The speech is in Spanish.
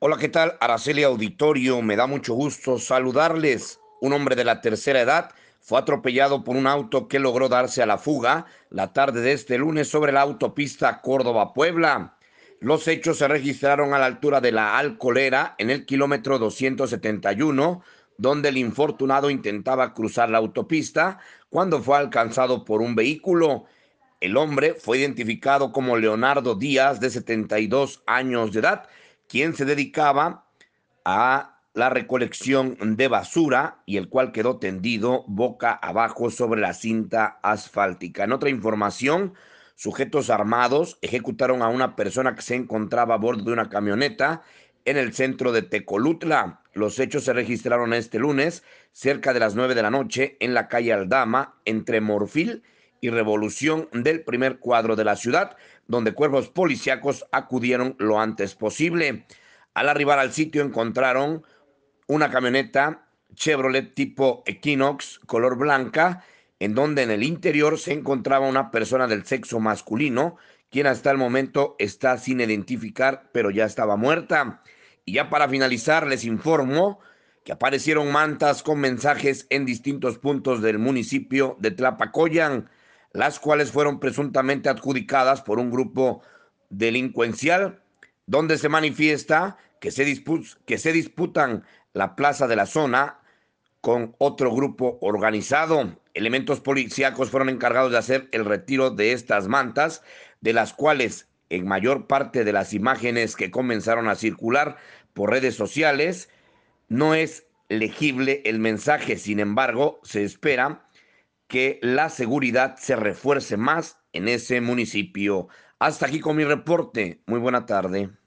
Hola, ¿qué tal? Araceli Auditorio, me da mucho gusto saludarles. Un hombre de la tercera edad fue atropellado por un auto que logró darse a la fuga la tarde de este lunes sobre la autopista Córdoba-Puebla. Los hechos se registraron a la altura de la Alcolera en el kilómetro 271, donde el infortunado intentaba cruzar la autopista cuando fue alcanzado por un vehículo. El hombre fue identificado como Leonardo Díaz, de 72 años de edad, quien se dedicaba a la recolección de basura y el cual quedó tendido boca abajo sobre la cinta asfáltica. En otra información, sujetos armados ejecutaron a una persona que se encontraba a bordo de una camioneta en el centro de Tecolutla. Los hechos se registraron este lunes cerca de las nueve de la noche en la calle Aldama entre Morfil y y revolución del primer cuadro de la ciudad, donde cuerpos policíacos acudieron lo antes posible. Al arribar al sitio encontraron una camioneta Chevrolet tipo Equinox color blanca, en donde en el interior se encontraba una persona del sexo masculino, quien hasta el momento está sin identificar, pero ya estaba muerta. Y ya para finalizar, les informo que aparecieron mantas con mensajes en distintos puntos del municipio de Tlapacoyan las cuales fueron presuntamente adjudicadas por un grupo delincuencial, donde se manifiesta que se, que se disputan la plaza de la zona con otro grupo organizado. Elementos policíacos fueron encargados de hacer el retiro de estas mantas, de las cuales en mayor parte de las imágenes que comenzaron a circular por redes sociales, no es legible el mensaje, sin embargo, se espera que la seguridad se refuerce más en ese municipio. Hasta aquí con mi reporte. Muy buena tarde.